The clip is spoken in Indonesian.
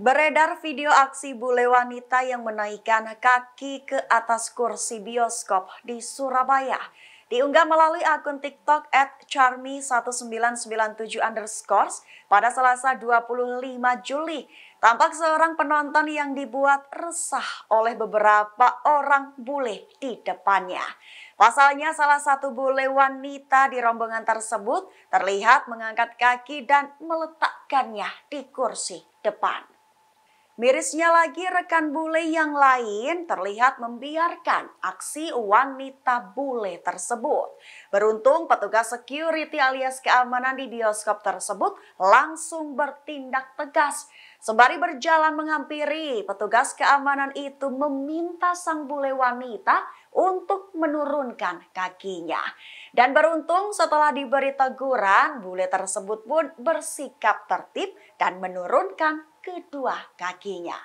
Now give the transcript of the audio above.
Beredar video aksi bule wanita yang menaikkan kaki ke atas kursi bioskop di Surabaya. Diunggah melalui akun TikTok at charmi1997 underscores pada selasa 25 Juli. Tampak seorang penonton yang dibuat resah oleh beberapa orang bule di depannya. Pasalnya salah satu bule wanita di rombongan tersebut terlihat mengangkat kaki dan meletakkannya di kursi depan. Mirisnya lagi rekan bule yang lain terlihat membiarkan aksi wanita bule tersebut. Beruntung petugas security alias keamanan di bioskop tersebut langsung bertindak tegas. Sembari berjalan menghampiri, petugas keamanan itu meminta sang bule wanita untuk menurunkan kakinya. Dan beruntung setelah diberi teguran, bule tersebut pun bersikap tertib dan menurunkan kedua kakinya.